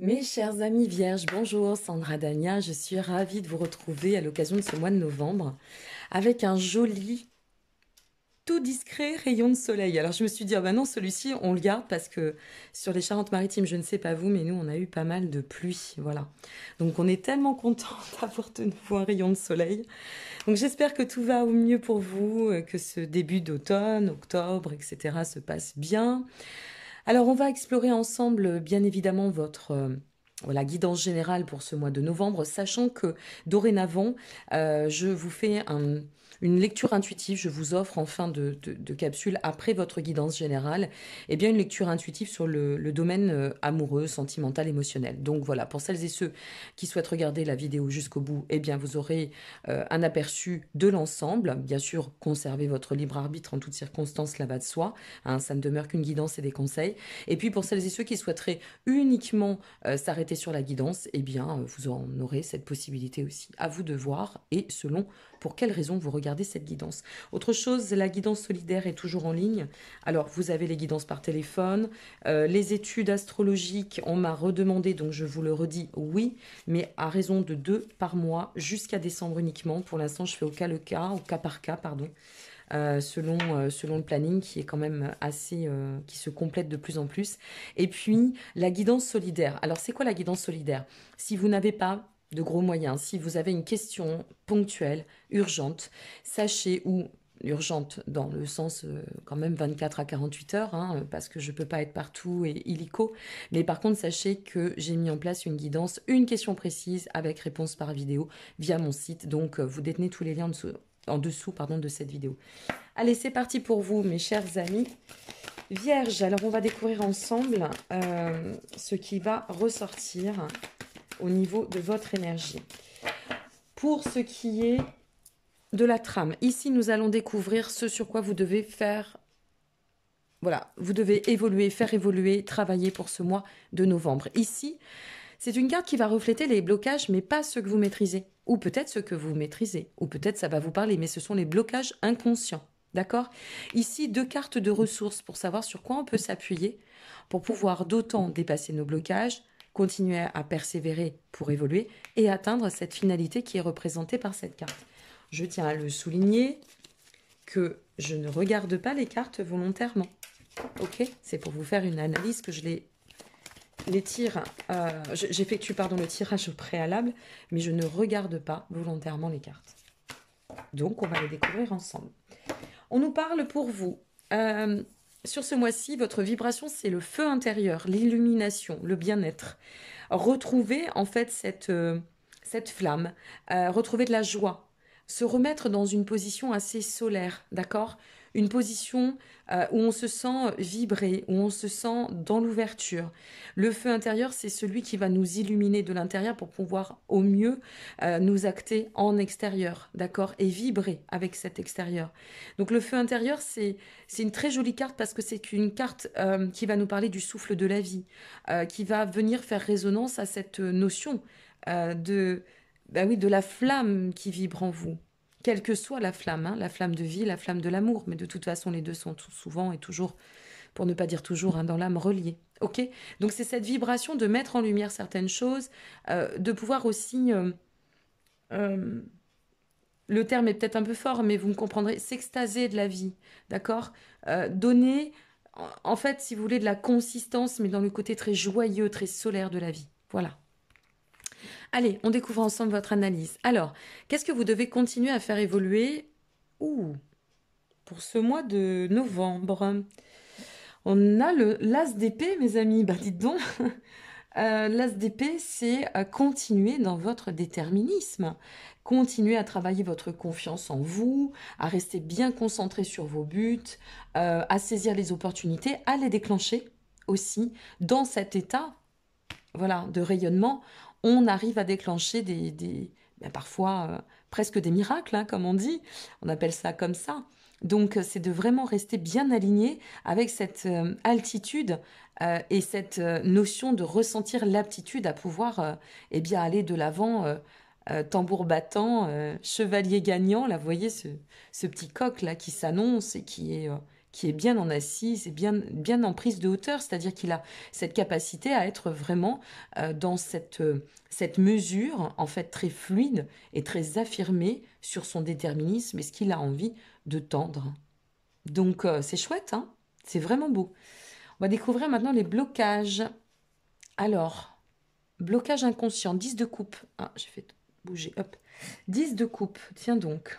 Mes chers amis vierges, bonjour Sandra Dania, je suis ravie de vous retrouver à l'occasion de ce mois de novembre avec un joli, tout discret rayon de soleil. Alors je me suis dit, ah ben non, celui-ci on le garde parce que sur les Charentes-Maritimes, je ne sais pas vous, mais nous on a eu pas mal de pluie, voilà. Donc on est tellement content d'avoir de nouveau un rayon de soleil. Donc j'espère que tout va au mieux pour vous, euh, que ce début d'automne, octobre, etc. se passe bien. Alors on va explorer ensemble bien évidemment votre euh, guidance générale pour ce mois de novembre, sachant que dorénavant, euh, je vous fais un, une lecture intuitive. Je vous offre en fin de, capsule, après votre guidance générale, eh bien une lecture intuitive sur le, domaine euh, amoureux, sentimental, émotionnel. Donc voilà, pour celles et ceux qui souhaitent regarder la vidéo jusqu'au bout, eh bien vous aurez euh, un aperçu de l'ensemble. Bien sûr, conservez votre libre arbitre en toutes circonstances, là bas de soi. Hein, ça ne demeure qu'une guidance et des conseils. Et puis pour celles et ceux qui souhaiteraient uniquement euh, s'arrêter sur la guidance, eh bien vous en aurez cette possibilité aussi. À vous de voir et selon pour quelles raisons vous regarder cette guidance. Autre chose, la guidance solidaire est toujours en ligne. Alors, vous avez les guidances par téléphone, euh, les études astrologiques, on m'a redemandé, donc je vous le redis, oui, mais à raison de deux par mois jusqu'à décembre uniquement. Pour l'instant, je fais au cas le cas, au cas par cas, pardon. Euh, selon, euh, selon le planning qui est quand même assez qui se complète de plus en plus et puis la guidance solidaire alors c'est quoi la guidance solidaire si vous n'avez pas de gros moyens. Si vous avez une question ponctuelle, urgente, sachez où urgente dans le sens euh, quand même 24 à 48 heures, hein, parce que je ne peux pas être partout et illico. Mais par contre, sachez que j'ai mis en place une guidance, une question précise avec réponse par vidéo via mon site. Donc, euh, vous détenez tous les liens en dessous, pardon, de cette vidéo. Allez, c'est parti pour vous, mes chers amis. Vierge, alors on va découvrir ensemble euh, ce qui va ressortir au niveau de votre énergie. Pour ce qui est de la trame, ici nous allons découvrir ce sur quoi vous devez faire voilà, vous devez évoluer, faire évoluer, travailler pour ce mois de novembre. Ici, c'est une carte qui va refléter les blocages, mais pas ceux que vous maîtrisez. Ou peut-être ceux que vous maîtrisez. Ou peut-être ça va vous parler, mais ce sont les blocages inconscients. D'accord Ici, deux cartes de ressources pour savoir sur quoi on peut s'appuyer pour pouvoir d'autant dépasser nos blocages, continuer à persévérer pour évoluer et atteindre cette finalité qui est représentée par cette carte. Je tiens à le souligner que je ne regarde pas les cartes volontairement. Ok C'est pour vous faire une analyse que je les, tire. Euh, j'effectue pardon le tirage préalable, mais je ne regarde pas volontairement les cartes. Donc on va les découvrir ensemble. On nous parle pour vous. Euh, sur ce mois-ci, votre vibration, c'est le feu intérieur, l'illumination, le bien-être. Retrouver en fait cette, euh, flamme, euh, retrouver de la joie, se remettre dans une position assez solaire, d'accord une position euh, où on se sent vibrer, où on se sent dans l'ouverture. Le feu intérieur, c'est celui qui va nous illuminer de l'intérieur pour pouvoir au mieux euh, nous acter en extérieur, d'accord Et vibrer avec cet extérieur. Donc le feu intérieur, c'est une très jolie carte parce que c'est une carte euh, qui va nous parler du souffle de la vie, qui va venir faire résonance à cette notion de, ben oui, de la flamme qui vibre en vous quelle que soit la flamme, hein, la flamme de vie, la flamme de l'amour, mais de toute façon les deux sont tout, souvent et toujours, pour ne pas dire toujours, hein, dans l'âme reliée. Ok Donc c'est cette vibration de mettre en lumière certaines choses, euh, de pouvoir aussi, euh, euh, le terme est peut-être un peu fort, mais vous me comprendrez, s'extaser de la vie, d'accord Donner, en fait, si vous voulez, de la consistance, mais dans le côté très joyeux, très solaire de la vie. Voilà. Allez, on découvre ensemble votre analyse. Alors, qu'est-ce que vous devez continuer à faire évoluer pour ce mois de novembre On a le l'as d'épée, mes amis. Bah, dites donc Euh, L'as d'épée, c'est euh, continuer dans votre déterminisme, continuer à travailler votre confiance en vous, à rester bien concentré sur vos buts, euh, à saisir les opportunités, à les déclencher aussi dans cet état voilà, de rayonnement on arrive à déclencher des, ben, parfois euh, presque des miracles, hein, comme on dit. On appelle ça comme ça. Donc, euh, c'est de vraiment rester bien aligné avec cette euh, altitude et cette notion de ressentir l'aptitude à pouvoir eh bien, aller de l'avant, tambour battant, chevalier gagnant. Là, vous voyez ce, ce petit coq là qui s'annonce et qui est qui est bien en assise et bien, bien en prise de hauteur, c'est-à-dire qu'il a cette capacité à être vraiment euh, dans cette, euh, cette mesure en fait très fluide et très affirmée sur son déterminisme et ce qu'il a envie de tendre. Donc euh, c'est chouette, hein. c'est vraiment beau. On va découvrir maintenant les blocages. Alors, blocage inconscient, 10 de coupe. Ah, j'ai fait bouger, hop. 10 de coupe, tiens donc.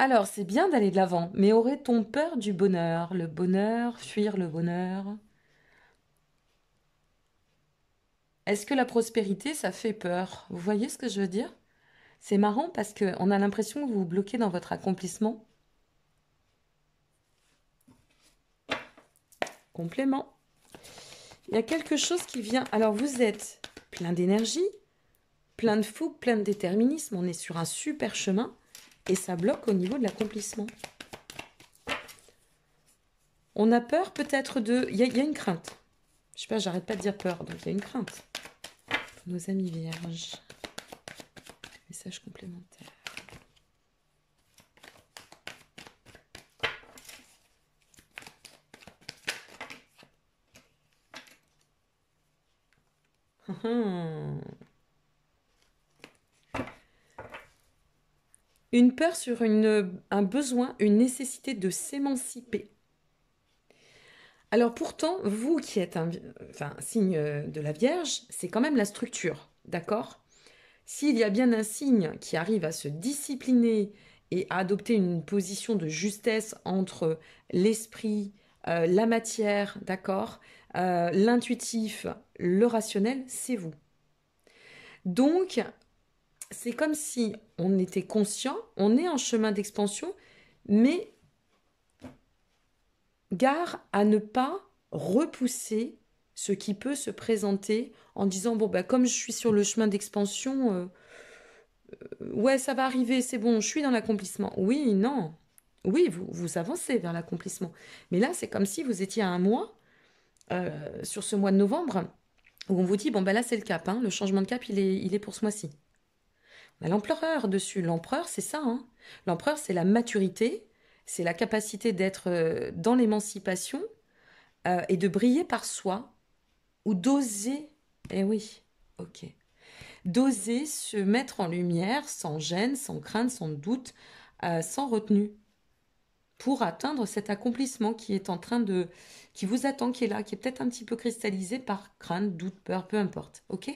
Alors, c'est bien d'aller de l'avant, mais aurait-on peur du bonheur Le bonheur, fuir le bonheur Est-ce que la prospérité, ça fait peur Vous voyez ce que je veux dire C'est marrant parce qu'on a l'impression que vous vous bloquez dans votre accomplissement. Complément. Il y a quelque chose qui vient. Alors, vous êtes plein d'énergie, plein de fou, plein de déterminisme. On est sur un super chemin et ça bloque au niveau de l'accomplissement. On a peur peut-être de... Il y, a une crainte. Je sais pas, j'arrête pas de dire peur, donc il y a une crainte. Pour nos amis vierges. Message complémentaire. Hum, hum. Une peur sur une, un besoin, une nécessité de s'émanciper. Alors pourtant, vous qui êtes un signe euh, de la Vierge, c'est quand même la structure, d'accord S'il y a bien un signe qui arrive à se discipliner et à adopter une position de justesse entre l'esprit, euh, la matière, d'accord, euh, l'intuitif, le rationnel, c'est vous. Donc, c'est comme si on était conscient, on est en chemin d'expansion, mais gare à ne pas repousser ce qui peut se présenter en disant bon bah, comme je suis sur le chemin d'expansion euh, euh, ouais ça va arriver c'est bon je suis dans l'accomplissement oui non oui vous, vous avancez vers l'accomplissement mais là c'est comme si vous étiez à un mois euh, sur ce mois de novembre où on vous dit bon bah là c'est le cap hein. le changement de cap il est, il est pour ce mois-ci bah, l'empereur dessus. L'empereur, c'est ça. Hein. L'empereur, c'est la maturité, c'est la capacité d'être euh, dans l'émancipation euh, et de briller par soi ou d'oser. Eh oui, ok. D'oser se mettre en lumière sans gêne, sans crainte, sans doute, euh, sans retenue pour atteindre cet accomplissement qui est en train de qui vous attend qui est là qui est peut-être un petit peu cristallisé par crainte, doute, peur, peu importe. OK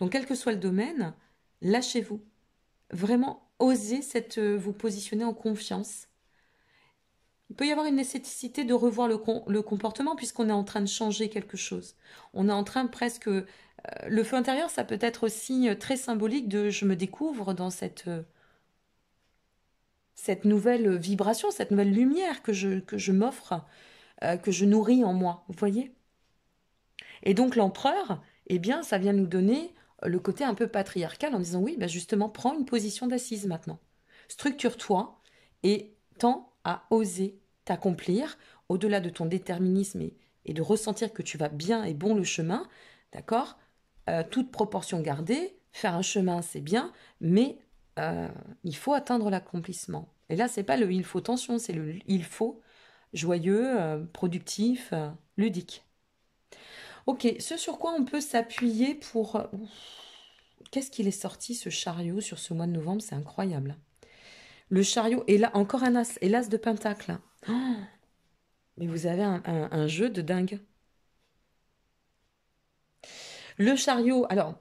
Donc quel que soit le domaine, lâchez-vous vraiment oser cette, euh, vous positionner en confiance. Il peut y avoir une nécessité de revoir le, le comportement puisqu'on est en train de changer quelque chose. On est en train presque... Euh, le feu intérieur, ça peut être aussi euh, très symbolique de je me découvre dans cette, cette nouvelle vibration, cette nouvelle lumière que je, que je m'offre, que je nourris en moi. Vous voyez Et donc l'empereur, eh bien, ça vient nous donner le côté un peu patriarcal en disant oui, ben justement, prends une position d'assise maintenant. Structure-toi et tends à oser t'accomplir au-delà de ton déterminisme et, de ressentir que tu vas bien et bon le chemin, d'accord euh, Toute proportion gardée, faire un chemin c'est bien, mais euh, il faut atteindre l'accomplissement. Et là, c'est pas le il faut tension, c'est le il faut joyeux, euh, productif, ludique. Ok, ce sur quoi on peut s'appuyer pour... Euh, qu'est-ce qu'il est sorti ce chariot sur ce mois de novembre C'est incroyable. Le chariot, et là encore un as, et l'as de pentacle. Oh. mais vous avez un, un jeu de dingue. Le chariot, alors,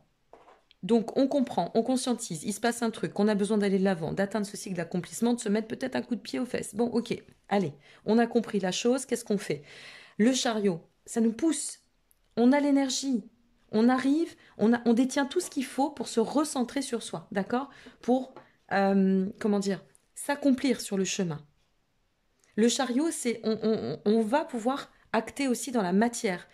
donc on comprend, on conscientise, il se passe un truc, on a besoin d'aller de l'avant, d'atteindre ce cycle d'accomplissement, de se mettre peut-être un coup de pied aux fesses. Bon, ok, allez, on a compris la chose, qu'est-ce qu'on fait Le chariot, ça nous pousse, on a l'énergie, on arrive, on, détient tout ce qu'il faut pour se recentrer sur soi, d'accord Pour, euh, comment dire, s'accomplir sur le chemin. Le chariot, c'est on, va pouvoir acter aussi dans la matière,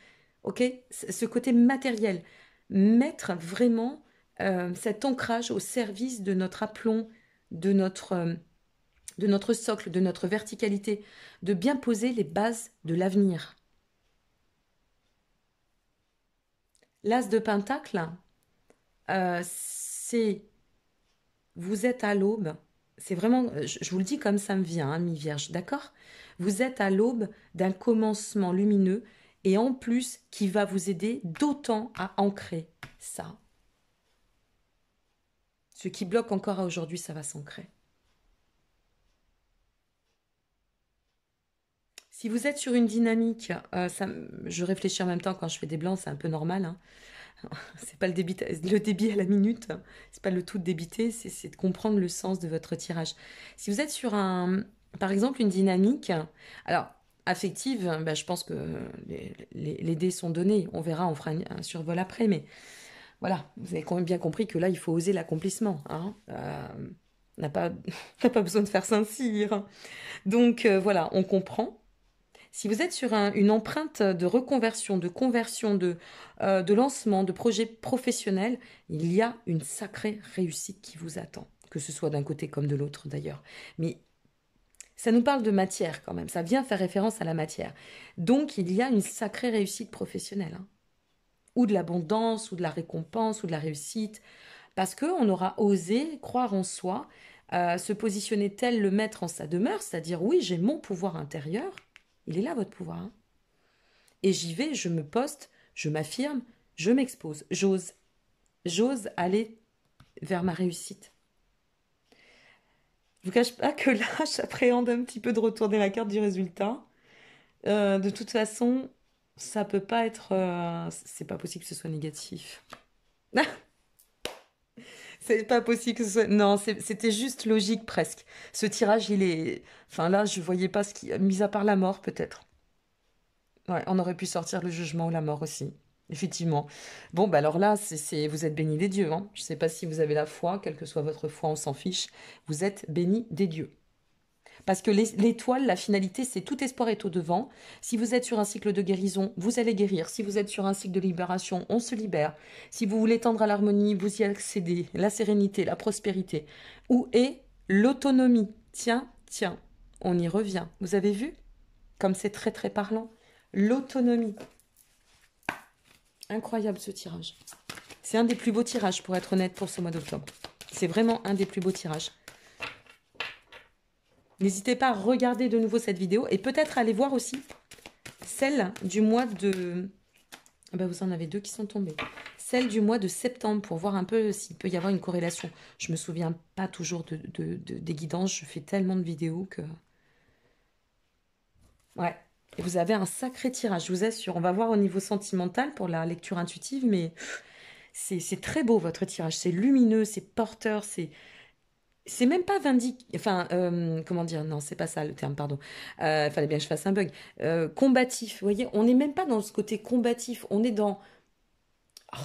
ok Ce côté matériel, mettre vraiment euh, cet ancrage au service de notre aplomb, de notre, euh, de notre socle, de notre verticalité, de bien poser les bases de l'avenir. L'as de Pentacle, euh, c'est vous êtes à l'aube. C'est vraiment, euh, je, vous le dis comme ça me vient, hein, mi vierge, d'accord Vous êtes à l'aube d'un commencement lumineux et en plus qui va vous aider d'autant à ancrer ça. Ce qui bloque encore aujourd'hui, ça va s'ancrer. Si vous êtes sur une dynamique, euh, ça, je réfléchis en même temps quand je fais des blancs, c'est un peu normal. Hein. C'est pas le débit, le débit à la minute, hein. c'est pas le tout de débiter, c'est de comprendre le sens de votre tirage. Si vous êtes sur un, par exemple, une dynamique, alors affective, bah, je pense que les, dés sont donnés. On verra, on fera un, survol après, mais voilà, vous avez quand même bien compris que là, il faut oser l'accomplissement. on hein. euh, n'a pas, pas, besoin de faire saint Donc euh, voilà, on comprend, si vous êtes sur une empreinte de reconversion, de conversion, euh, de, lancement, de projet professionnel, il y a une sacrée réussite qui vous attend, que ce soit d'un côté comme de l'autre d'ailleurs. Mais ça nous parle de matière quand même, ça vient faire référence à la matière. Donc il y a une sacrée réussite professionnelle, hein. ou de l'abondance, ou de la récompense, ou de la réussite, parce qu'on aura osé croire en soi, euh, se positionner tel le maître en sa demeure, c'est-à-dire oui, j'ai mon pouvoir intérieur, il est là votre pouvoir. et j'y vais, je me poste, je m'affirme, je m'expose, j'ose. J'ose aller vers ma réussite. Je vous cache pas que là, j'appréhende un petit peu de retourner la carte du résultat. Euh, de toute façon, ça peut pas être. Euh, c'est pas possible que ce soit négatif. C'est pas possible que ce soit. Non, c'était juste logique presque. Ce tirage, il est. Enfin là, je voyais pas ce qui. Mis à part la mort, peut-être. Ouais, on aurait pu sortir le jugement ou la mort aussi. Effectivement. Bon, bah alors là, c'est, vous êtes béni des dieux. Hein. Je ne sais pas si vous avez la foi, quelle que soit votre foi, on s'en fiche. Vous êtes béni des dieux. Parce que l'étoile, la finalité, c'est tout espoir est au devant. Si vous êtes sur un cycle de guérison, vous allez guérir. Si vous êtes sur un cycle de libération, on se libère. Si vous voulez tendre à l'harmonie, vous y accédez. La sérénité, la prospérité. Où est l'autonomie Tiens, tiens, on y revient. Vous avez vu Comme c'est très très parlant. L'autonomie. Incroyable ce tirage. C'est un des plus beaux tirages, pour être honnête, pour ce mois d'octobre. C'est vraiment un des plus beaux tirages. N'hésitez pas à regarder de nouveau cette vidéo et peut-être aller voir aussi celle du mois de... Ben vous en avez deux qui sont tombées. Celle du mois de septembre pour voir un peu s'il peut y avoir une corrélation. Je me souviens pas toujours de, des guidances. Je fais tellement de vidéos que... Ouais. Et vous avez un sacré tirage, je vous assure. On va voir au niveau sentimental pour la lecture intuitive, mais c'est très beau votre tirage. C'est lumineux, c'est porteur, c'est c'est même pas vindique, enfin, euh, comment dire, non, c'est pas ça le terme, pardon. Euh, fallait bien que je fasse un bug. Euh, combatif, vous voyez, on n'est même pas dans ce côté combatif, on est dans.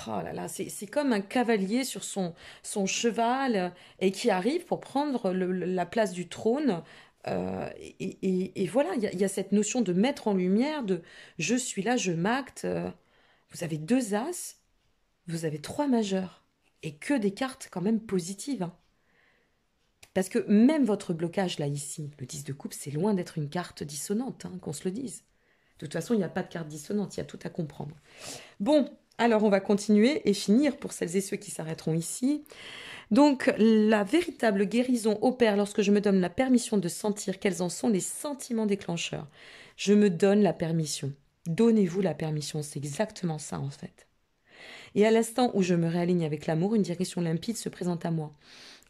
Oh là là, c'est comme un cavalier sur son, son cheval et qui arrive pour prendre la place du trône. Et, voilà, il y, y, a cette notion de mettre en lumière, de je suis là, je m'acte. Vous avez deux as, vous avez trois majeurs et que des cartes quand même positives. Hein. Parce que même votre blocage là ici, le 10 de coupe, c'est loin d'être une carte dissonante, hein, qu'on se le dise. De toute façon, il n'y a pas de carte dissonante, il y a tout à comprendre. Bon, alors on va continuer et finir pour celles et ceux qui s'arrêteront ici. Donc, la véritable guérison opère lorsque je me donne la permission de sentir quels en sont les sentiments déclencheurs. Je me donne la permission. Donnez-vous la permission, c'est exactement ça en fait. Et à l'instant où je me réaligne avec l'amour, une direction limpide se présente à moi.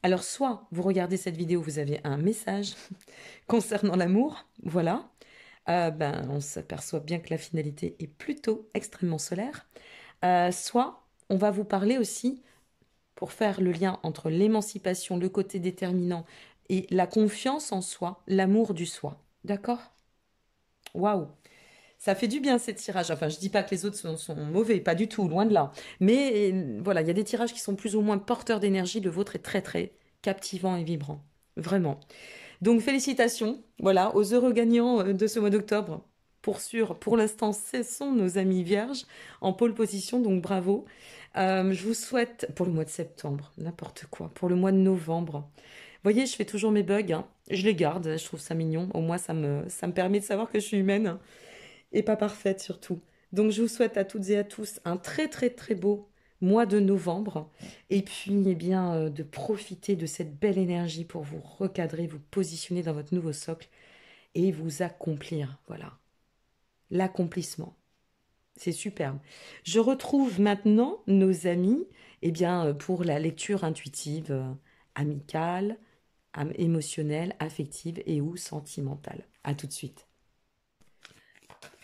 Alors soit vous regardez cette vidéo, vous avez un message concernant l'amour, voilà. Euh, ben, on s'aperçoit bien que la finalité est plutôt extrêmement solaire. Euh, soit on va vous parler aussi, pour faire le lien entre l'émancipation, le côté déterminant et la confiance en soi, l'amour du soi. D'accord Waouh ça fait du bien ces tirages. Enfin, je dis pas que les autres sont, mauvais, pas du tout, loin de là. Mais euh, voilà, il y a des tirages qui sont plus ou moins porteurs d'énergie. Le vôtre est très très captivant et vibrant, vraiment. Donc félicitations, voilà, aux heureux gagnants euh, de ce mois d'octobre. Pour sûr, pour l'instant, ce sont nos amis vierges en pôle position, donc bravo. Euh, je vous souhaite pour le mois de septembre, n'importe quoi, pour le mois de novembre. Vous voyez, je fais toujours mes bugs, hein. je les garde, je trouve ça mignon. Au moins, ça me, ça me permet de savoir que je suis humaine et pas parfaite surtout. Donc je vous souhaite à toutes et à tous un très très très beau mois de novembre et puis eh bien euh, de profiter de cette belle énergie pour vous recadrer, vous positionner dans votre nouveau socle et vous accomplir. Voilà. L'accomplissement. C'est superbe. Je retrouve maintenant nos amis eh bien euh, pour la lecture intuitive euh, amicale, émotionnelle, affective et ou sentimentale. À tout de suite.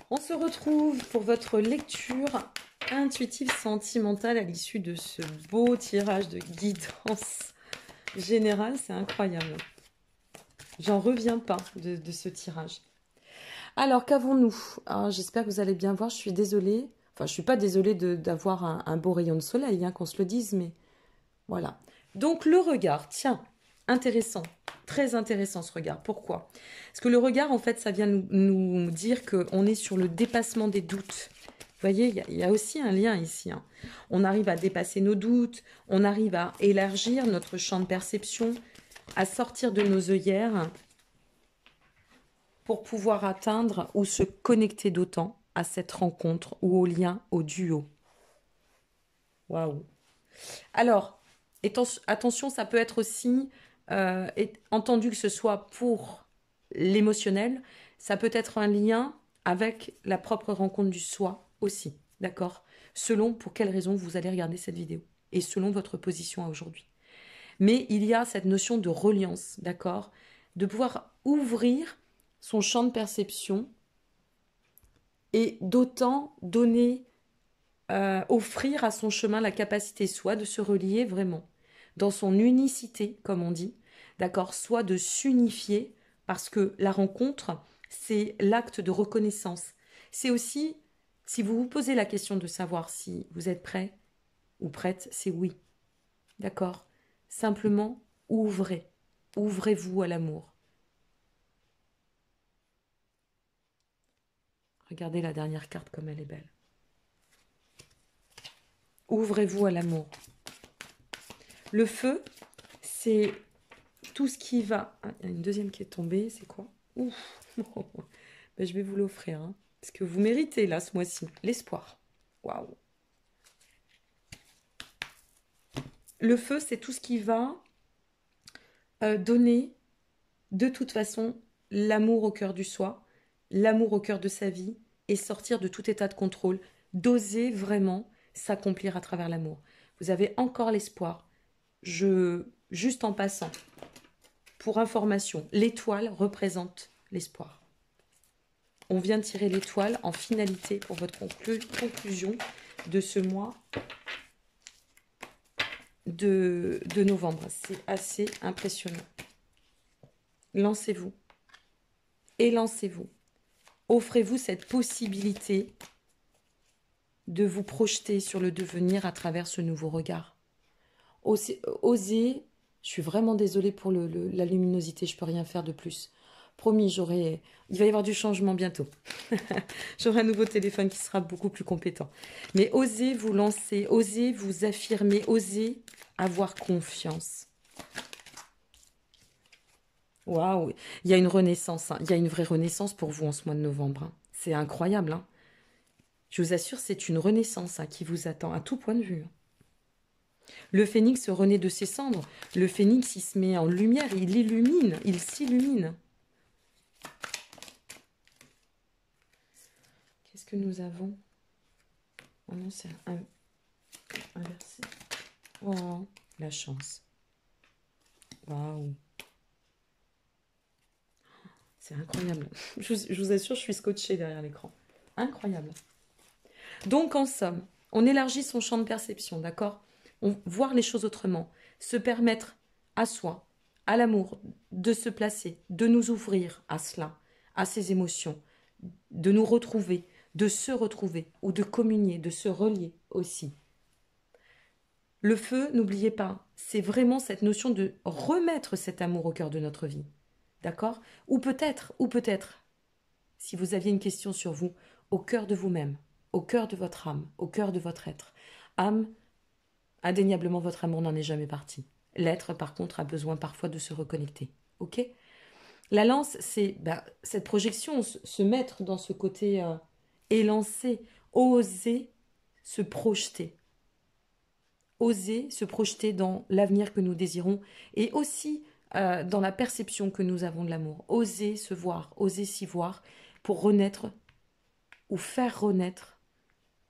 On se retrouve pour votre lecture intuitive sentimentale à l'issue de ce beau tirage de guidance générale. C'est incroyable. J'en reviens pas de, ce tirage. Alors, qu'avons-nous ah, J'espère que vous allez bien voir. Je suis désolée. Enfin, je suis pas désolée d'avoir un, beau rayon de soleil, hein, qu'on se le dise, mais voilà. Donc, le regard. Tiens, intéressant, très intéressant ce regard. Pourquoi Parce que le regard, en fait, ça vient nous, dire qu'on est sur le dépassement des doutes. Vous voyez, il y, a aussi un lien ici. Hein. On arrive à dépasser nos doutes, on arrive à élargir notre champ de perception, à sortir de nos œillères pour pouvoir atteindre ou se connecter d'autant à cette rencontre ou au lien, au duo. Waouh Alors, attention, ça peut être aussi euh, entendu que ce soit pour l'émotionnel, ça peut être un lien avec la propre rencontre du soi aussi, d'accord Selon pour quelles raisons vous allez regarder cette vidéo et selon votre position à aujourd'hui. Mais il y a cette notion de reliance, d'accord De pouvoir ouvrir son champ de perception et d'autant donner, euh, offrir à son chemin la capacité soit de se relier vraiment dans son unicité, comme on dit, d'accord, soit de s'unifier, parce que la rencontre, c'est l'acte de reconnaissance. C'est aussi, si vous vous posez la question de savoir si vous êtes prêt ou prête, c'est oui. D'accord Simplement, ouvrez. Ouvrez-vous à l'amour. Regardez la dernière carte comme elle est belle. Ouvrez-vous à l'amour. Le feu, c'est tout ce qui va... Ah, il y a une deuxième qui est tombée, c'est quoi Ouf ben, Je vais vous l'offrir, hein. Ce parce que vous méritez, là, ce mois-ci, l'espoir. Waouh Le feu, c'est tout ce qui va euh, donner, de toute façon, l'amour au cœur du soi, l'amour au cœur de sa vie, et sortir de tout état de contrôle, d'oser vraiment s'accomplir à travers l'amour. Vous avez encore l'espoir je, juste en passant, pour information, l'étoile représente l'espoir. On vient de tirer l'étoile en finalité pour votre conclusion de ce mois de, de novembre. C'est assez impressionnant. Lancez-vous. Et lancez-vous. Offrez-vous cette possibilité de vous projeter sur le devenir à travers ce nouveau regard. Osez, je suis vraiment désolée pour le, la luminosité, je peux rien faire de plus. Promis, j'aurai. Il va y avoir du changement bientôt. j'aurai un nouveau téléphone qui sera beaucoup plus compétent. Mais osez vous lancer, osez vous affirmer, osez avoir confiance. Waouh, il y a une renaissance, hein. il y a une vraie renaissance pour vous en ce mois de novembre. Hein. C'est incroyable. Hein. Je vous assure, c'est une renaissance hein, qui vous attend à tout point de vue. Le phénix renaît de ses cendres. Le phénix, il se met en lumière, il illumine, il s'illumine. Qu'est-ce que nous avons Oh non, c'est inversé. Oh, la chance. Waouh. C'est incroyable. Je, je vous assure, je suis scotchée derrière l'écran. Incroyable. Donc, en somme, on élargit son champ de perception, d'accord voir les choses autrement, se permettre à soi, à l'amour, de se placer, de nous ouvrir à cela, à ces émotions, de nous retrouver, de se retrouver ou de communier, de se relier aussi. Le feu, n'oubliez pas, c'est vraiment cette notion de remettre cet amour au cœur de notre vie. D'accord Ou peut-être, ou peut-être, si vous aviez une question sur vous, au cœur de vous-même, au cœur de votre âme, au cœur de votre être. Âme, Indéniablement, votre amour n'en est jamais parti. L'être, par contre, a besoin parfois de se reconnecter. Ok La lance, c'est bah, cette projection, se mettre dans ce côté euh, élancé, oser se projeter. Oser se projeter dans l'avenir que nous désirons et aussi euh, dans la perception que nous avons de l'amour. Oser se voir, oser s'y voir pour renaître ou faire renaître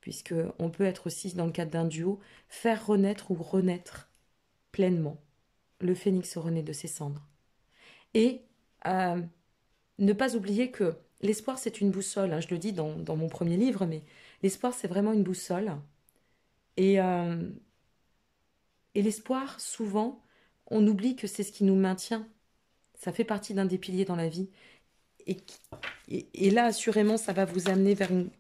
Puisqu'on peut être aussi dans le cadre d'un duo faire renaître ou renaître pleinement le phénix renaît de ses cendres. Et euh, ne pas oublier que l'espoir c'est une boussole, hein, je le dis dans, mon premier livre, mais l'espoir c'est vraiment une boussole. Et, euh, et l'espoir, souvent, on oublie que c'est ce qui nous maintient. Ça fait partie d'un des piliers dans la vie. Et, et, là, assurément, ça va vous amener vers une,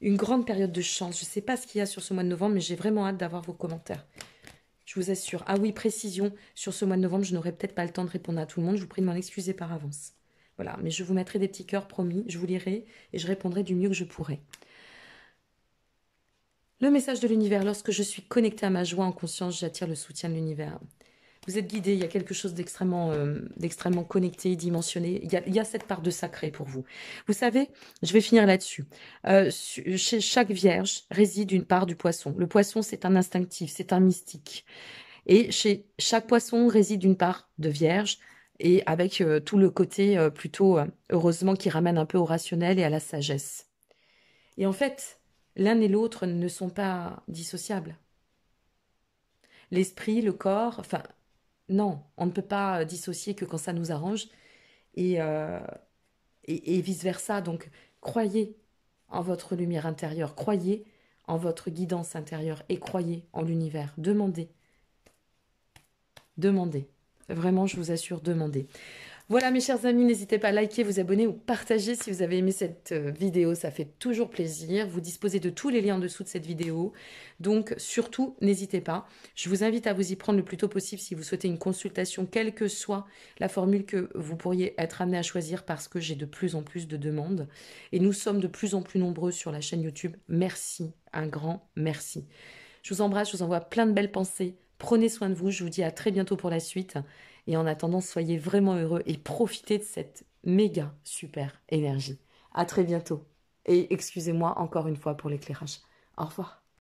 une grande période de chance. Je ne sais pas ce qu'il y a sur ce mois de novembre, mais j'ai vraiment hâte d'avoir vos commentaires. Je vous assure. Ah oui, précision, sur ce mois de novembre, je n'aurai peut-être pas le temps de répondre à tout le monde. Je vous prie de m'en excuser par avance. Voilà, mais je vous mettrai des petits cœurs, promis. Je vous lirai et je répondrai du mieux que je pourrai. Le message de l'univers, lorsque je suis connectée à ma joie en conscience, j'attire le soutien de l'univers vous êtes guidé, il y a quelque chose d'extrêmement euh, d'extrêmement connecté, dimensionné. Il y, a, cette part de sacré pour vous. Vous savez, je vais finir là-dessus. Euh, chez chaque vierge réside une part du poisson. Le poisson, c'est un instinctif, c'est un mystique. Et chez chaque poisson réside une part de vierge, et avec euh, tout le côté plutôt, heureusement, qui ramène un peu au rationnel et à la sagesse. Et en fait, l'un et l'autre ne sont pas dissociables l'esprit, le corps, enfin non, on ne peut pas euh, dissocier que quand ça nous arrange et, euh, et, et vice-versa. Donc, croyez en votre lumière intérieure, croyez en votre guidance intérieure et croyez en l'univers. Demandez. Demandez. Vraiment, je vous assure, demandez. Voilà mes chers amis, n'hésitez pas à liker, vous abonner ou partager si vous avez aimé cette euh, vidéo, ça fait toujours plaisir. Vous disposez de tous les liens en dessous de cette vidéo, donc surtout n'hésitez pas. Je vous invite à vous y prendre le plus tôt possible si vous souhaitez une consultation, quelle que soit la formule que vous pourriez être amené à choisir parce que j'ai de plus en plus de demandes et nous sommes de plus en plus nombreux sur la chaîne YouTube. Merci, un grand merci. Je vous embrasse, je vous envoie plein de belles pensées. Prenez soin de vous, je vous dis à très bientôt pour la suite. Et en attendant, soyez vraiment heureux et profitez de cette méga super énergie. À très bientôt. Et excusez-moi encore une fois pour l'éclairage. Au revoir.